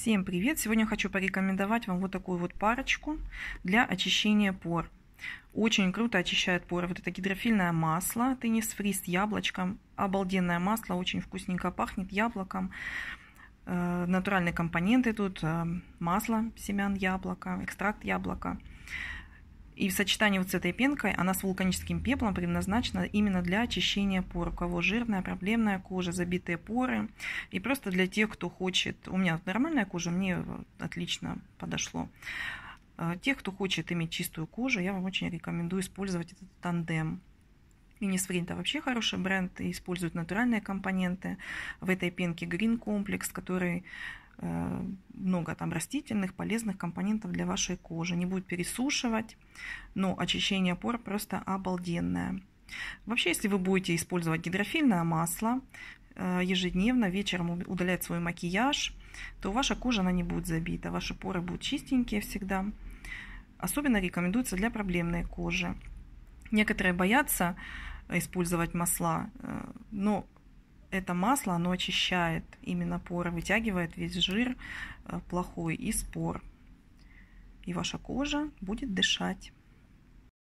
Всем привет! Сегодня хочу порекомендовать вам вот такую вот парочку для очищения пор. Очень круто очищает поры. Вот это гидрофильное масло теннис фри с яблочком. Обалденное масло, очень вкусненько пахнет яблоком. Э, натуральные компоненты тут э, масло семян яблока, экстракт яблока. И в сочетании вот с этой пенкой она с вулканическим пеплом предназначена именно для очищения пор. У кого жирная, проблемная кожа, забитые поры. И просто для тех, кто хочет... У меня нормальная кожа, мне отлично подошло. А, тех, кто хочет иметь чистую кожу, я вам очень рекомендую использовать этот тандем. Минисфринта вообще хороший бренд, и используют натуральные компоненты. В этой пенке Green Complex, который Э, много там растительных полезных компонентов для вашей кожи, не будет пересушивать, но очищение пор просто обалденное. Вообще, если вы будете использовать гидрофильное масло э, ежедневно, вечером удалять свой макияж, то ваша кожа она не будет забита, ваши поры будут чистенькие всегда. Особенно рекомендуется для проблемной кожи. Некоторые боятся использовать масла, э, но это масло, оно очищает именно поры, вытягивает весь жир э, плохой из пор. И ваша кожа будет дышать.